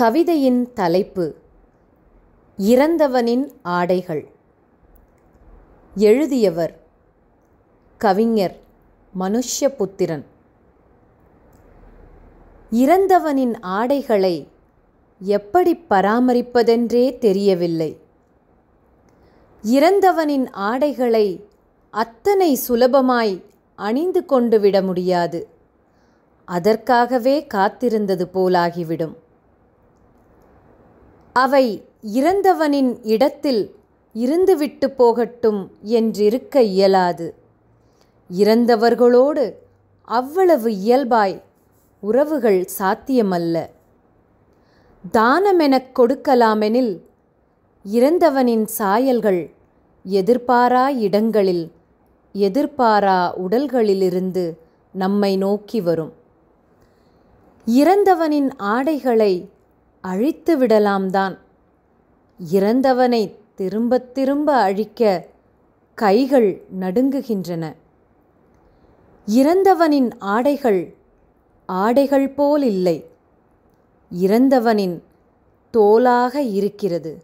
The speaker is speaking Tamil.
கவிதையின் தலைப்பு இறந்தவனின் ஆடைகள் எழுதியவர் கவிஞர் மனுஷ்யபுத்திரன் இறந்தவனின் ஆடைகளை எப்படி பராமரிப்பதென்றே தெரியவில்லை இறந்தவனின் ஆடைகளை அத்தனை சுலபமாய் அணிந்து கொண்டு விட முடியாது அதற்காகவே காத்திருந்தது போலாகிவிடும் அவை இறந்தவனின் இடத்தில் இருந்துவிட்டு போகட்டும் என்றிருக்க இயலாது இறந்தவர்களோடு அவ்வளவு இயல்பாய் உறவுகள் சாத்தியமல்ல தானமெனக் கொடுக்கலாமெனில் இறந்தவனின் சாயல்கள் எதிர்பாரா இடங்களில் எதிர்பாரா உடல்களிலிருந்து நம்மை நோக்கி வரும் இறந்தவனின் ஆடைகளை அழித்து விடலாம்தான் இறந்தவனை திரும்ப திரும்ப அழிக்க கைகள் நடுங்குகின்றன இறந்தவனின் ஆடைகள் ஆடைகள் போல் இல்லை இறந்தவனின் தோலாக இருக்கிறது